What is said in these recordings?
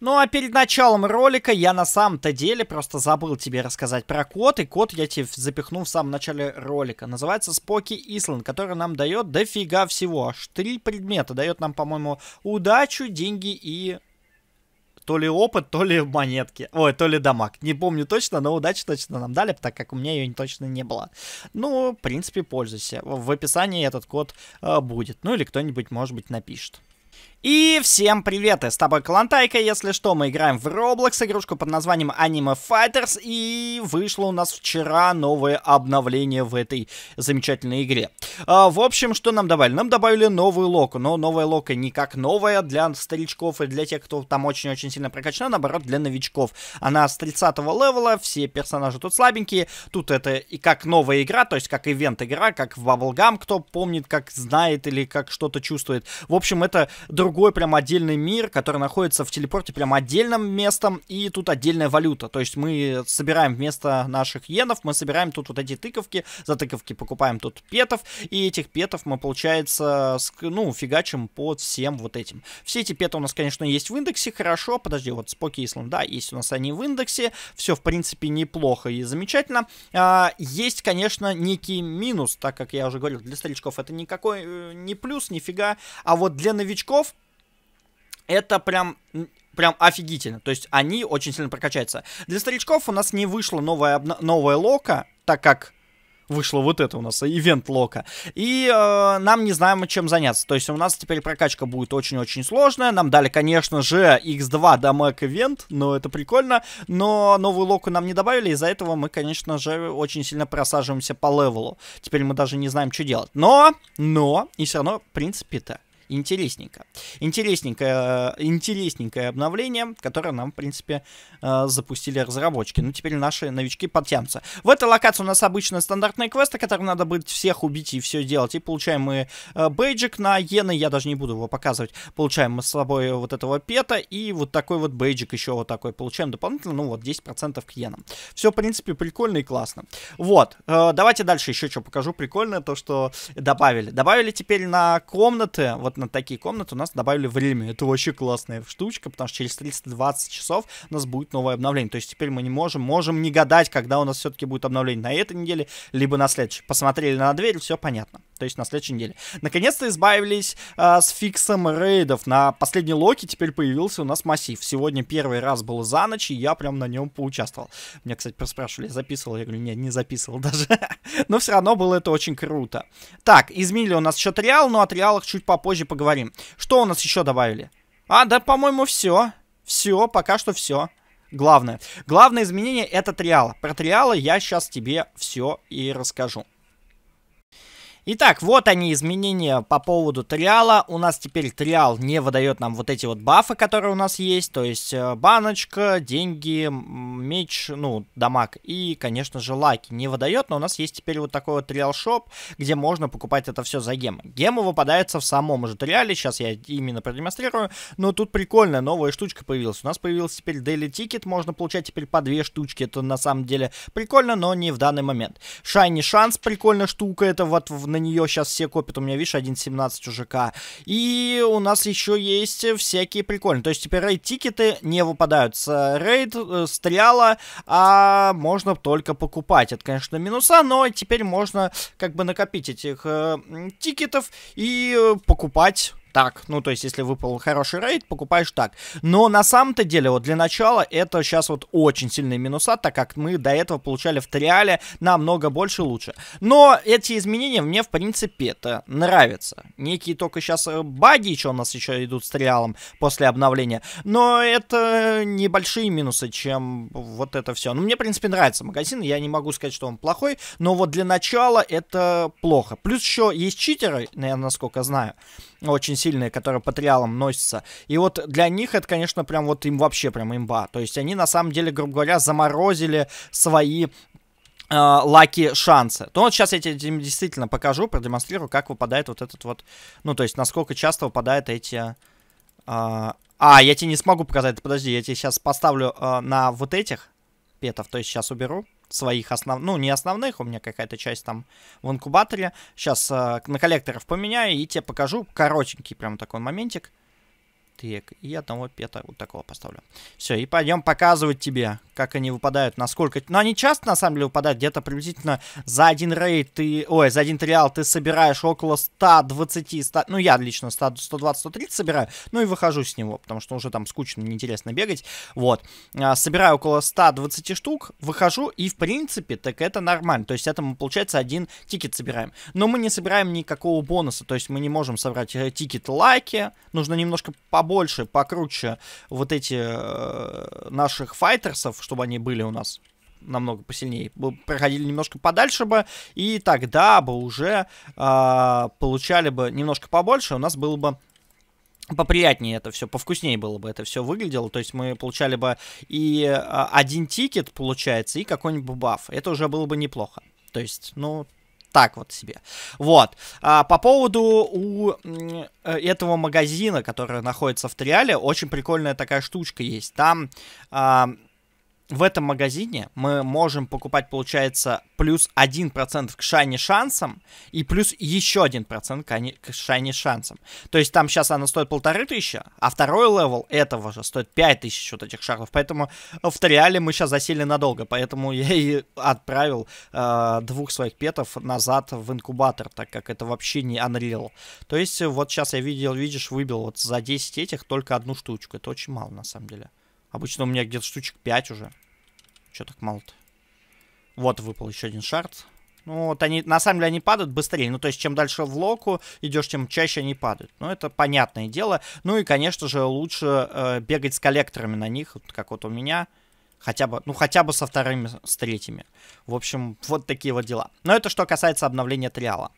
Ну а перед началом ролика я на самом-то деле просто забыл тебе рассказать про код, и код я тебе запихну в самом начале ролика. Называется Споки Исланд, который нам дает дофига всего, аж три предмета. Дает нам, по-моему, удачу, деньги и то ли опыт, то ли монетки. Ой, то ли дамаг. Не помню точно, но удачи точно нам дали, так как у меня ее точно не было. Ну, в принципе, пользуйся. В описании этот код э, будет. Ну или кто-нибудь, может быть, напишет. И всем привет, с тобой Калантайка, если что, мы играем в Roblox, игрушку под названием Anime Fighters, и вышло у нас вчера новое обновление в этой замечательной игре. А, в общем, что нам добавили? Нам добавили новую локу, но новая лока не как новая для старичков и для тех, кто там очень-очень сильно прокачан, а наоборот, для новичков. Она с 30 левела, все персонажи тут слабенькие, тут это и как новая игра, то есть как ивент-игра, как в Bubblegum, кто помнит, как знает или как что-то чувствует. В общем, это другое другой прям отдельный мир, который находится в телепорте прям отдельным местом, и тут отдельная валюта. То есть мы собираем вместо наших йенов, мы собираем тут вот эти тыковки, за тыковки покупаем тут петов, и этих петов мы, получается, ну, фигачим под всем вот этим. Все эти петы у нас, конечно, есть в индексе, хорошо, подожди, вот Споки Исланд, да, есть у нас они в индексе, все, в принципе, неплохо и замечательно. А, есть, конечно, некий минус, так как я уже говорил, для старичков это никакой э, не плюс, нифига, а вот для новичков это прям прям офигительно. То есть они очень сильно прокачаются. Для старичков у нас не вышло новая, новая лока, так как вышло вот это у нас, ивент лока. И э, нам не знаем, чем заняться. То есть у нас теперь прокачка будет очень-очень сложная. Нам дали, конечно же, x2 дамаг ивент, но это прикольно. Но новую локу нам не добавили, из-за этого мы, конечно же, очень сильно просаживаемся по левелу. Теперь мы даже не знаем, что делать. Но, но, и все равно, в принципе-то, интересненько. Интересненькое, интересненькое обновление, которое нам, в принципе, э, запустили разработчики. Ну, теперь наши новички подтянутся. В этой локации у нас обычные стандартные квесты, которые надо будет всех убить и все делать. И получаем мы э, бейджик на иены, я даже не буду его показывать. Получаем мы с собой вот этого пета и вот такой вот бейджик еще вот такой. Получаем дополнительно, ну, вот 10% к иенам. Все, в принципе, прикольно и классно. Вот, э, давайте дальше еще что покажу. Прикольное то, что добавили. Добавили теперь на комнаты, вот на такие комнаты у нас добавили время. Это вообще классная штучка, потому что через 320 часов у нас будет новое обновление. То есть теперь мы не можем, можем не гадать, когда у нас все-таки будет обновление на этой неделе, либо на следующей. Посмотрели на дверь, все понятно то есть на следующей неделе. Наконец-то избавились э, с фиксом рейдов. На последней локе теперь появился у нас массив. Сегодня первый раз был за ночь, и я прям на нем поучаствовал. Меня, кстати, проспрашивали записывал? Я говорю, нет, не записывал даже. но все равно было это очень круто. Так, изменили у нас счет реал, но о реалах чуть попозже поговорим. Что у нас еще добавили? А, да, по-моему, все. Все, пока что все главное. Главное изменение это триала. Про триала я сейчас тебе все и расскажу. Итак, вот они изменения по поводу триала. У нас теперь триал не выдает нам вот эти вот бафы, которые у нас есть. То есть э, баночка, деньги, меч, ну, дамаг и, конечно же, лаки не выдает. Но у нас есть теперь вот такой вот триал-шоп, где можно покупать это все за гемы. Гемы выпадаются в самом же триале. Сейчас я именно продемонстрирую. Но тут прикольная новая штучка появилась. У нас появился теперь daily тикет. Можно получать теперь по две штучки. Это на самом деле прикольно, но не в данный момент. Шайни шанс прикольная штука. Это вот в на нее сейчас все копят. У меня, видишь, 1.17 уже К. И у нас еще есть всякие прикольные. То есть теперь рейд-тикеты не выпадают с э, рейд, э, стреляла, а можно только покупать. Это, конечно, минуса, но теперь можно как бы накопить этих э, тикетов и э, покупать так. Ну, то есть, если выпал хороший рейд, покупаешь так. Но на самом-то деле, вот для начала, это сейчас вот очень сильные минуса, так как мы до этого получали в триале намного больше и лучше. Но эти изменения мне, в принципе, это нравится. Некие только сейчас э, баги еще у нас еще идут с триалом после обновления. Но это небольшие минусы, чем вот это все. Ну, мне, в принципе, нравится магазин. Я не могу сказать, что он плохой, но вот для начала это плохо. Плюс еще есть читеры, наверное, насколько знаю очень сильные, которые по триалам носятся. И вот для них это, конечно, прям вот им вообще прям имба. То есть они на самом деле, грубо говоря, заморозили свои э, лаки шансы. То вот сейчас я тебе действительно покажу, продемонстрирую, как выпадает вот этот вот... Ну, то есть, насколько часто выпадают эти... А, а я тебе не смогу показать, подожди, я тебе сейчас поставлю а, на вот этих петов, то есть сейчас уберу своих основных, ну, не основных, у меня какая-то часть там в инкубаторе. Сейчас э, на коллекторов поменяю и тебе покажу коротенький прям такой моментик тык. И одного пета вот такого поставлю. Все, и пойдем показывать тебе, как они выпадают, насколько... Но ну, они часто, на самом деле, выпадают. Где-то приблизительно за один рейд ты... Ой, за один триал ты собираешь около 120... 100... Ну, я лично 120-130 собираю. Ну, и выхожу с него, потому что уже там скучно, неинтересно бегать. Вот. А, собираю около 120 штук, выхожу, и, в принципе, так это нормально. То есть это мы, получается, один тикет собираем. Но мы не собираем никакого бонуса. То есть мы не можем собрать э, тикет лайки. Нужно немножко побольше побольше, покруче вот эти э, наших файтерсов, чтобы они были у нас намного посильнее, проходили немножко подальше бы, и тогда бы уже а, получали бы немножко побольше, у нас было бы поприятнее это все, повкуснее было бы это все выглядело. То есть мы получали бы и а, один тикет, получается, и какой-нибудь баф. Это уже было бы неплохо. То есть, ну, так вот себе. Вот. А, по поводу у э, этого магазина, который находится в Триале, очень прикольная такая штучка есть. Там... А, в этом магазине мы можем покупать, получается, плюс 1% к шайне шансам и плюс еще 1% к шайне шансам. То есть там сейчас она стоит полторы тысячи, а второй левел этого же стоит 5000 вот этих шаров. Поэтому в триале мы сейчас засели надолго. Поэтому я и отправил э, двух своих петов назад в инкубатор, так как это вообще не Unreal. То есть вот сейчас я видел, видишь, выбил вот за 10 этих только одну штучку. Это очень мало на самом деле. Обычно у меня где-то штучек 5 уже. Че так мало-то? Вот выпал еще один шарт. Ну, вот они, на самом деле, они падают быстрее. Ну, то есть, чем дальше в локу идешь, тем чаще они падают. Ну, это понятное дело. Ну, и, конечно же, лучше э, бегать с коллекторами на них, вот, как вот у меня. Хотя бы, ну, хотя бы со вторыми, с третьими. В общем, вот такие вот дела. Но это что касается обновления триала.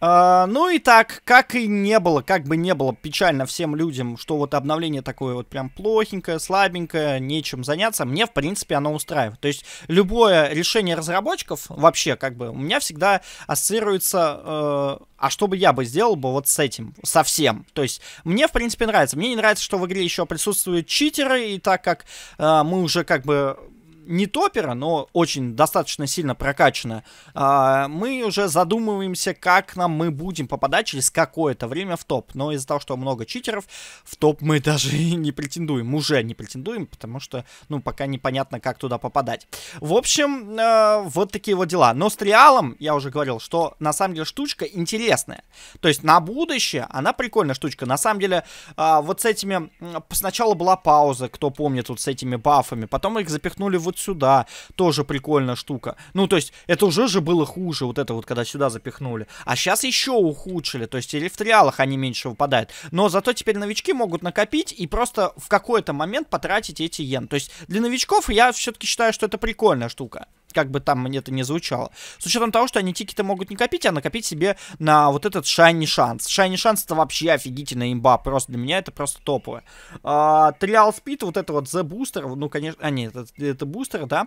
А, ну и так, как и не было, как бы не было печально всем людям, что вот обновление такое вот прям плохенькое, слабенькое, нечем заняться, мне в принципе оно устраивает. То есть любое решение разработчиков вообще как бы у меня всегда ассоциируется, э, а что бы я бы сделал бы вот с этим, совсем. То есть мне в принципе нравится. Мне не нравится, что в игре еще присутствуют читеры, и так как э, мы уже как бы не топера, но очень достаточно сильно прокачанная, мы уже задумываемся, как нам мы будем попадать через какое-то время в топ. Но из-за того, что много читеров, в топ мы даже и не претендуем, уже не претендуем, потому что, ну, пока непонятно, как туда попадать. В общем, а, вот такие вот дела. Но с триалом, я уже говорил, что на самом деле штучка интересная. То есть на будущее она прикольная штучка. На самом деле, а, вот с этими... Сначала была пауза, кто помнит, вот с этими бафами. Потом их запихнули вот сюда. Тоже прикольная штука. Ну, то есть, это уже же было хуже, вот это вот, когда сюда запихнули. А сейчас еще ухудшили, то есть, или в триалах они меньше выпадают. Но зато теперь новички могут накопить и просто в какой-то момент потратить эти йен. То есть, для новичков я все-таки считаю, что это прикольная штука как бы там мне это не звучало. С учетом того, что они тикеты могут не копить, а накопить себе на вот этот Шайни Шанс. Шайни Шанс это вообще офигительная имба, просто для меня это просто топовое. Триал Спид, вот это вот The Booster, ну, конечно, а нет, это, это бустер, да,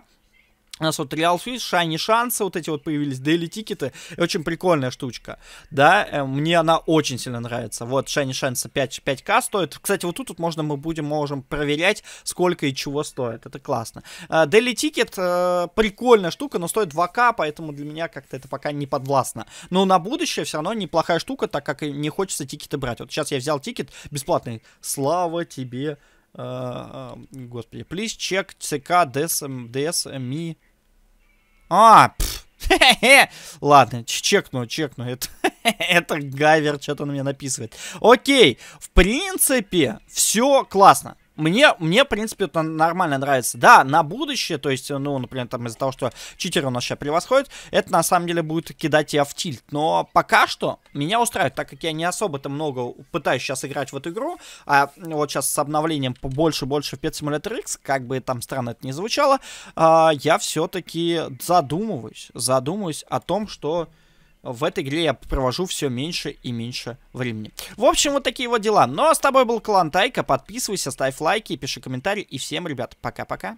у нас вот Real Fish, Shiny Шансы вот эти вот появились, Daily Тикеты. Очень прикольная штучка, да, э, мне она очень сильно нравится. Вот Shiny Шансы 5, 5к стоит. Кстати, вот тут вот можно мы будем, можем проверять, сколько и чего стоит. Это классно. Э, Daily Тикет э, прикольная штука, но стоит 2к, поэтому для меня как-то это пока не подвластно. Но на будущее все равно неплохая штука, так как не хочется тикеты брать. Вот сейчас я взял тикет бесплатный. Слава тебе, господи, please check CK DSM, DSMI а, Ладно, чекну, чекну. Это, это Гавер что-то на меня написывает. Окей, в принципе, все классно мне, мне, в принципе, это нормально нравится. Да, на будущее, то есть, ну, например, там из-за того, что читеры у нас сейчас превосходят, это на самом деле будет кидать я в тильт. Но пока что меня устраивает, так как я не особо-то много пытаюсь сейчас играть в эту игру, а вот сейчас с обновлением больше-больше в Pet Simulator X, как бы там странно это не звучало, а, я все-таки задумываюсь, задумываюсь о том, что в этой игре я провожу все меньше и меньше времени. В общем, вот такие вот дела. Но ну, а с тобой был Клан Тайка. Подписывайся, ставь лайки, пиши комментарии. И всем, ребят, пока-пока.